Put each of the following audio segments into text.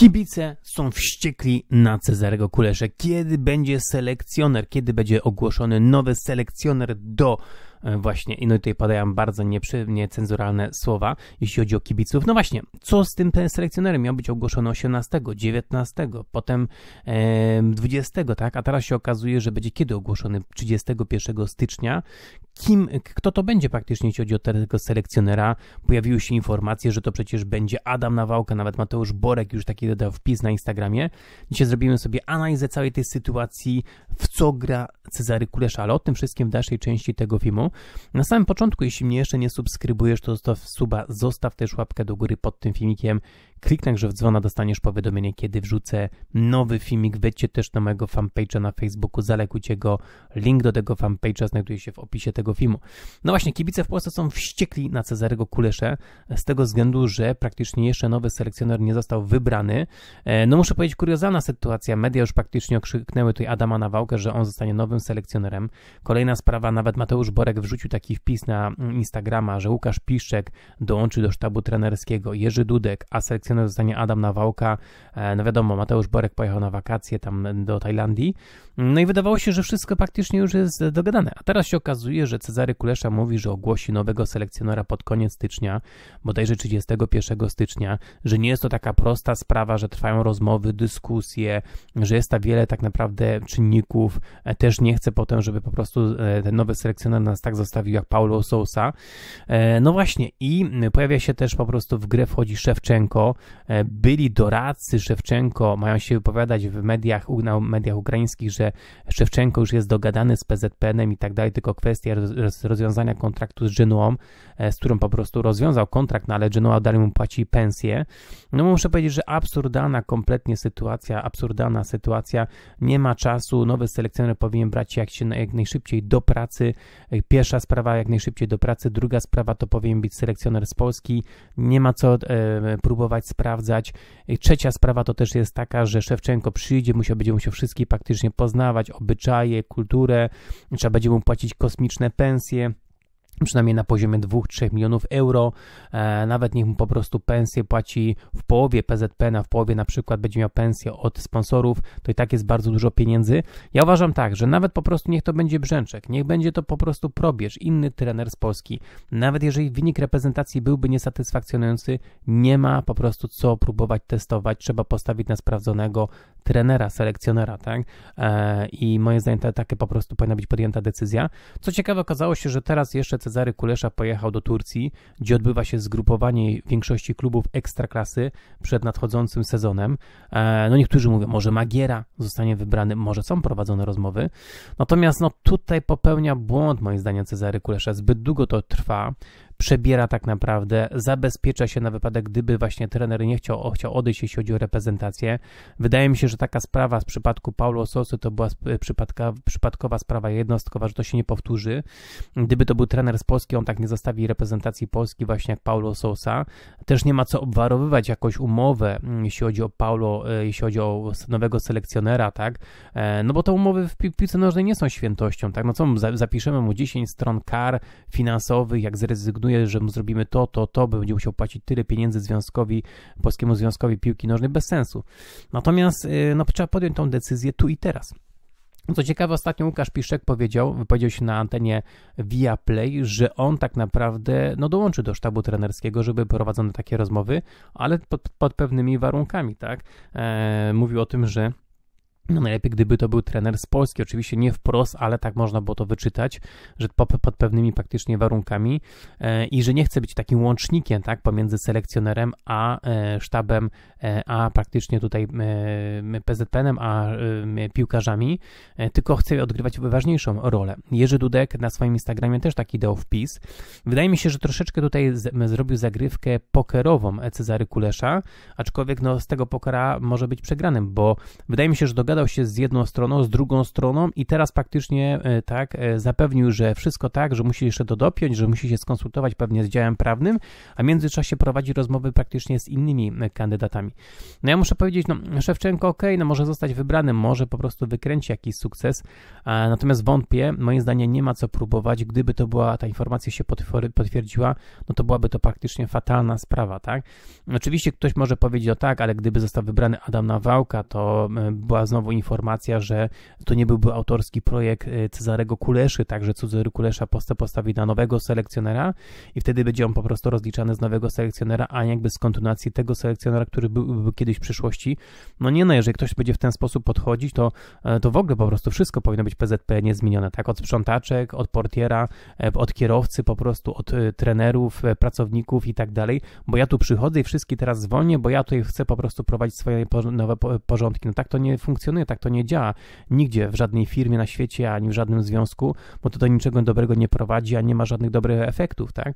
Kibice są wściekli na Cezarego Kulesze. Kiedy będzie selekcjoner? Kiedy będzie ogłoszony nowy selekcjoner do E, właśnie, i no i tutaj padają bardzo niecenzuralne słowa, jeśli chodzi o kibiców. No właśnie, co z tym selekcjonerem? Miał być ogłoszony 18, 19, potem e, 20, tak? A teraz się okazuje, że będzie kiedy ogłoszony? 31 stycznia. Kim, kto to będzie praktycznie, jeśli chodzi o tego selekcjonera? Pojawiły się informacje, że to przecież będzie Adam Nawałka, nawet Mateusz Borek już taki dodał wpis na Instagramie. Dzisiaj zrobimy sobie analizę całej tej sytuacji, w co gra Cezary Kulesza, ale o tym wszystkim w dalszej części tego filmu. Na samym początku, jeśli mnie jeszcze nie subskrybujesz, to zostaw suba, zostaw też łapkę do góry pod tym filmikiem Kliknę że w dzwona, dostaniesz powiadomienie, kiedy wrzucę nowy filmik. Wejdźcie też na mojego fanpage'a na Facebooku, zalekujcie go. Link do tego fanpage'a znajduje się w opisie tego filmu. No właśnie, kibice w Polsce są wściekli na Cezarego Kulesze z tego względu, że praktycznie jeszcze nowy selekcjoner nie został wybrany. E, no muszę powiedzieć, kuriozalna sytuacja. Media już praktycznie okrzyknęły tutaj Adama Nawałkę, że on zostanie nowym selekcjonerem. Kolejna sprawa, nawet Mateusz Borek wrzucił taki wpis na Instagrama, że Łukasz Piszczek dołączy do sztabu trenerskiego. Jerzy Dudek, a selekcjoner selekcjoner zostanie Adam Nawałka. E, no wiadomo, Mateusz Borek pojechał na wakacje tam do Tajlandii. No i wydawało się, że wszystko praktycznie już jest dogadane. A teraz się okazuje, że Cezary Kulesza mówi, że ogłosi nowego selekcjonera pod koniec stycznia, bodajże 31 stycznia, że nie jest to taka prosta sprawa, że trwają rozmowy, dyskusje, że jest ta wiele tak naprawdę czynników. E, też nie chcę potem, żeby po prostu e, ten nowy selekcjoner nas tak zostawił jak Paulo Sousa. No właśnie i pojawia się też po prostu w grę wchodzi Szewczenko, E, byli doradcy Szewczenko mają się wypowiadać w mediach, na mediach ukraińskich, że Szewczenko już jest dogadany z PZPN-em i tak dalej, tylko kwestia rozwiązania kontraktu z Genuą, e, z którą po prostu rozwiązał kontrakt, no ale Genua dalej mu płaci pensję. No muszę powiedzieć, że absurdalna kompletnie sytuacja, absurdalna sytuacja, nie ma czasu, nowy selekcjoner powinien brać jak się jak najszybciej do pracy, e, pierwsza sprawa jak najszybciej do pracy, druga sprawa to powinien być selekcjoner z Polski, nie ma co e, próbować sprawdzać. Trzecia sprawa to też jest taka, że Szewczenko przyjdzie, musiał, będzie musiał wszystkich praktycznie poznawać, obyczaje, kulturę, trzeba będzie mu płacić kosmiczne pensje przynajmniej na poziomie 2-3 milionów euro. E, nawet niech mu po prostu pensję płaci w połowie PZPN, a w połowie na przykład będzie miał pensję od sponsorów, to i tak jest bardzo dużo pieniędzy. Ja uważam tak, że nawet po prostu niech to będzie Brzęczek, niech będzie to po prostu Probierz, inny trener z Polski. Nawet jeżeli wynik reprezentacji byłby niesatysfakcjonujący, nie ma po prostu co próbować testować, trzeba postawić na sprawdzonego trenera, selekcjonera, tak? E, I moim zdaniem takie po prostu powinna być podjęta decyzja. Co ciekawe, okazało się, że teraz jeszcze Cezary Kulesza pojechał do Turcji, gdzie odbywa się zgrupowanie większości klubów ekstraklasy przed nadchodzącym sezonem. E, no niektórzy mówią, może Magiera zostanie wybrany, może są prowadzone rozmowy. Natomiast no tutaj popełnia błąd moim zdaniem Cezary Kulesza. Zbyt długo to trwa przebiera tak naprawdę, zabezpiecza się na wypadek, gdyby właśnie trener nie chciał, chciał odejść, jeśli chodzi o reprezentację. Wydaje mi się, że taka sprawa z przypadku Paulo Sosy to była przypadka, przypadkowa sprawa jednostkowa, że to się nie powtórzy. Gdyby to był trener z Polski, on tak nie zostawi reprezentacji Polski właśnie jak Paulo Sosa. Też nie ma co obwarowywać jakąś umowę, mm, jeśli chodzi o Paulo, e, jeśli chodzi o nowego selekcjonera, tak? E, no bo te umowy w, w piłce nożnej nie są świętością, tak? No co, zapiszemy mu 10 stron kar finansowych, jak zrezygnuje planuje, że mu zrobimy to, to, to, będzie musiał płacić tyle pieniędzy związkowi, Polskiemu Związkowi Piłki Nożnej, bez sensu. Natomiast y, no, trzeba podjąć tą decyzję tu i teraz. Co ciekawe, ostatnio Łukasz Piszek powiedział, wypowiedział się na antenie Via Play, że on tak naprawdę no, dołączy do sztabu trenerskiego, żeby prowadzone takie rozmowy, ale pod, pod pewnymi warunkami, tak? E, mówił o tym, że no najlepiej, gdyby to był trener z Polski, oczywiście nie wprost, ale tak można było to wyczytać, że pod pewnymi praktycznie warunkami e, i że nie chce być takim łącznikiem tak, pomiędzy selekcjonerem a e, sztabem, e, a praktycznie tutaj PZPN-em, a piłkarzami, tylko chce odgrywać ważniejszą rolę. Jerzy Dudek na swoim Instagramie też taki dał wpis. Wydaje mi się, że troszeczkę tutaj zrobił zagrywkę pokerową Cezary Kulesza, aczkolwiek no, z tego pokera może być przegranym, bo wydaje mi się, że dogada dogadał się z jedną stroną, z drugą stroną i teraz praktycznie e, tak e, zapewnił, że wszystko tak, że musi jeszcze to dopiąć, że musi się skonsultować pewnie z działem prawnym, a w międzyczasie prowadzi rozmowy praktycznie z innymi e, kandydatami. No ja muszę powiedzieć, no Szewczenko ok, no może zostać wybrany, może po prostu wykręci jakiś sukces, natomiast wątpię, moim zdaniem nie ma co próbować, gdyby to była, ta informacja się potwierdziła, no to byłaby to praktycznie fatalna sprawa, tak? Oczywiście ktoś może powiedzieć, o tak, ale gdyby został wybrany Adam Nawałka, to była znowu informacja, że to nie byłby autorski projekt y, Cezarego Kuleszy, także Cezary Kulesza postawi na nowego selekcjonera i wtedy będzie on po prostu rozliczany z nowego selekcjonera, a nie jakby z kontynuacji tego selekcjonera, który byłby kiedyś w przyszłości. No nie no, jeżeli ktoś będzie w ten sposób podchodzić, to, e, to w ogóle po prostu wszystko powinno być PZP niezmienione, tak? Od sprzątaczek, od portiera, e, od kierowcy po prostu, od e, trenerów, pracowników i tak dalej, bo ja tu przychodzę i wszystkie teraz zwolnię, bo ja tutaj chcę po prostu prowadzić swoje nowe porządki. No tak to nie funkcjonuje funkcjonuje, tak to nie działa nigdzie, w żadnej firmie na świecie, ani w żadnym związku, bo to do niczego dobrego nie prowadzi, a nie ma żadnych dobrych efektów, tak?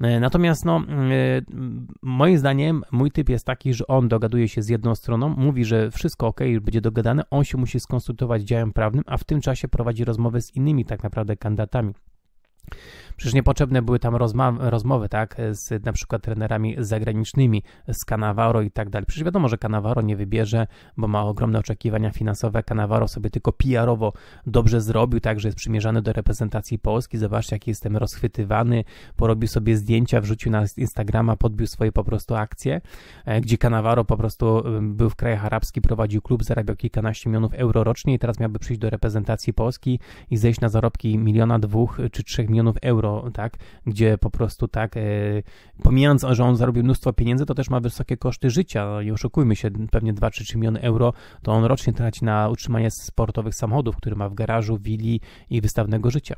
E, natomiast, no, mm, e, moim zdaniem, mój typ jest taki, że on dogaduje się z jedną stroną, mówi, że wszystko ok, będzie dogadane, on się musi skonsultować z działem prawnym, a w tym czasie prowadzi rozmowy z innymi tak naprawdę kandydatami. Przecież niepotrzebne były tam rozmowy, tak, z na przykład trenerami zagranicznymi, z Canavaro i tak dalej. Przecież wiadomo, że Canavaro nie wybierze, bo ma ogromne oczekiwania finansowe. Canavaro sobie tylko PR-owo dobrze zrobił, także jest przymierzany do reprezentacji Polski. Zobaczcie, jaki jestem rozchwytywany. Porobił sobie zdjęcia, wrzucił na Instagrama, podbił swoje po prostu akcje, e, gdzie Canavaro po prostu był w krajach arabskich, prowadził klub, zarabiał kilkanaście milionów euro rocznie i teraz miałby przyjść do reprezentacji Polski i zejść na zarobki miliona, dwóch czy trzech milionów milionów euro, tak, gdzie po prostu tak, e, pomijając, że on zarobił mnóstwo pieniędzy, to też ma wysokie koszty życia, nie no oszukujmy się, pewnie 2 3 miliony euro to on rocznie traci na utrzymanie sportowych samochodów, które ma w garażu, willi i wystawnego życia.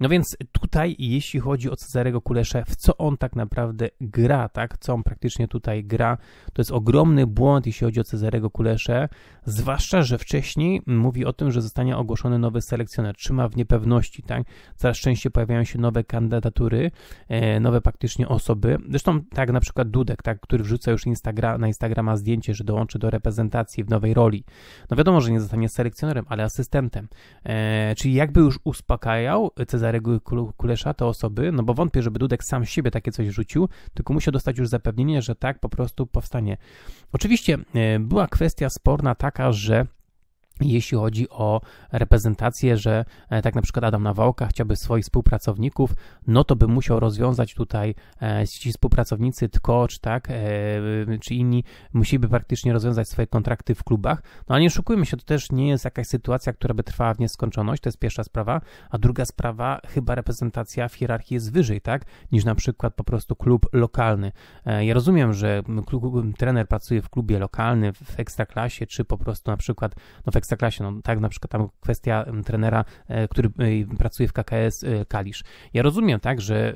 No więc tutaj, jeśli chodzi o Cezarego Kulesze, w co on tak naprawdę gra, tak, co on praktycznie tutaj gra, to jest ogromny błąd, jeśli chodzi o Cezarego Kulesze, zwłaszcza, że wcześniej mówi o tym, że zostanie ogłoszony nowy selekcjoner, trzyma w niepewności, tak, coraz częściej pojawia pojawiają się nowe kandydatury, e, nowe praktycznie osoby. Zresztą tak na przykład Dudek, tak, który wrzuca już Instagra na Instagrama zdjęcie, że dołączy do reprezentacji w nowej roli. No wiadomo, że nie zostanie selekcjonerem, ale asystentem. E, czyli jakby już uspokajał Cezarego Kulesza te osoby, no bo wątpię, żeby Dudek sam siebie takie coś rzucił, tylko musiał dostać już zapewnienie, że tak po prostu powstanie. Oczywiście e, była kwestia sporna taka, że jeśli chodzi o reprezentację, że e, tak na przykład Adam Nawałka chciałby swoich współpracowników, no to by musiał rozwiązać tutaj e, ci współpracownicy Tkocz, tak, e, czy inni, musieliby praktycznie rozwiązać swoje kontrakty w klubach, no ale nie oszukujmy się, to też nie jest jakaś sytuacja, która by trwała w nieskończoność, to jest pierwsza sprawa, a druga sprawa, chyba reprezentacja w hierarchii jest wyżej, tak, niż na przykład po prostu klub lokalny. Ja rozumiem, że klub, trener pracuje w klubie lokalnym, w ekstraklasie, czy po prostu na przykład no, w Ekstraklasie, no tak na przykład tam kwestia trenera, e, który e, pracuje w KKS e, Kalisz. Ja rozumiem, tak, że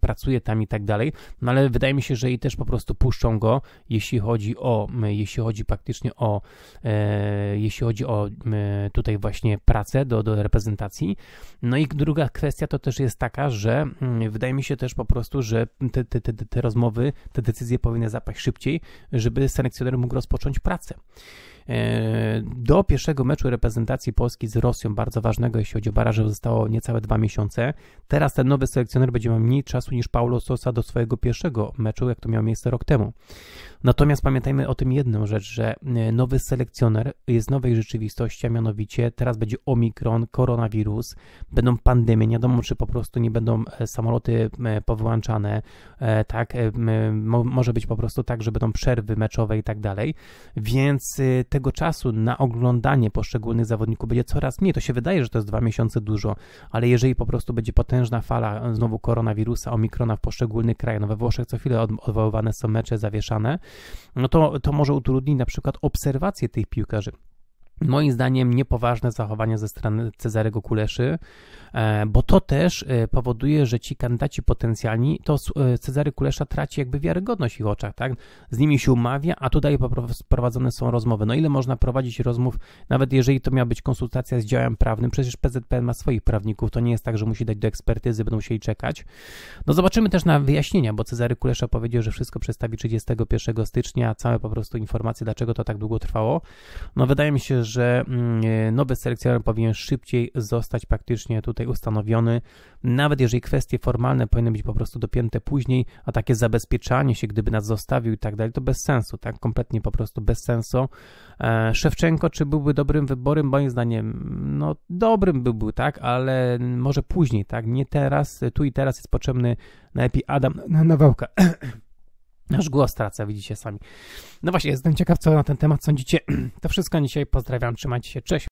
pracuje tam i tak dalej, no ale wydaje mi się, że i też po prostu puszczą go, jeśli chodzi o, jeśli chodzi praktycznie o, jeśli chodzi o tutaj właśnie pracę do, do reprezentacji. No i druga kwestia to też jest taka, że wydaje mi się też po prostu, że te, te, te, te rozmowy, te decyzje powinny zapaść szybciej, żeby selekcjoner mógł rozpocząć pracę. E, do pierwszego meczu reprezentacji Polski z Rosją, bardzo ważnego, jeśli chodzi o baraże, zostało niecałe dwa miesiące. Teraz ten nowy selekcjoner będzie miał mniej czasu niż Paulo Sosa do swojego pierwszego meczu, jak to miało miejsce rok temu. Natomiast pamiętajmy o tym jedną rzecz, że e, nowy selekcjoner jest nowej rzeczywistości, a mianowicie teraz będzie omikron, koronawirus, będą pandemie, nie wiadomo czy po prostu nie będą e, samoloty e, powyłączane, tak, może być po prostu tak, że będą przerwy meczowe i tak dalej, więc tego czasu na oglądanie poszczególnych zawodników będzie coraz mniej. To się wydaje, że to jest dwa miesiące dużo, ale jeżeli po prostu będzie potężna fala znowu koronawirusa, omikrona w poszczególnych krajach, no we Włoszech co chwilę odwoływane są mecze zawieszane, no to, to może utrudni na przykład obserwację tych piłkarzy. Moim zdaniem niepoważne zachowanie ze strony Cezarego Kuleszy, e, bo to też e, powoduje, że ci kandydaci potencjalni, to e, Cezary Kulesza traci jakby wiarygodność w ich oczach, tak? Z nimi się umawia, a tutaj prowadzone są rozmowy. No ile można prowadzić rozmów, nawet jeżeli to miała być konsultacja z działem prawnym, przecież PZPN ma swoich prawników, to nie jest tak, że musi dać do ekspertyzy, będą musieli czekać. No zobaczymy też na wyjaśnienia, bo Cezary Kulesza powiedział, że wszystko przedstawi 31 stycznia, całe po prostu informacje, dlaczego to tak długo trwało. No wydaje mi się, że że mm, e, nowy selekcjoner powinien szybciej zostać praktycznie tutaj ustanowiony, nawet jeżeli kwestie formalne powinny być po prostu dopięte później, a takie zabezpieczanie się, gdyby nas zostawił i tak dalej, to bez sensu, tak? Kompletnie po prostu bez sensu. E, Szewczenko, czy byłby dobrym wyborem? Moim zdaniem, no dobrym by był, tak? Ale może później, tak? Nie teraz, tu i teraz jest potrzebny najlepiej Adam Nawałka. Aż głos tracę, widzicie sami. No właśnie, jestem ciekaw, co na ten temat sądzicie. To wszystko dzisiaj. Pozdrawiam, trzymajcie się, cześć.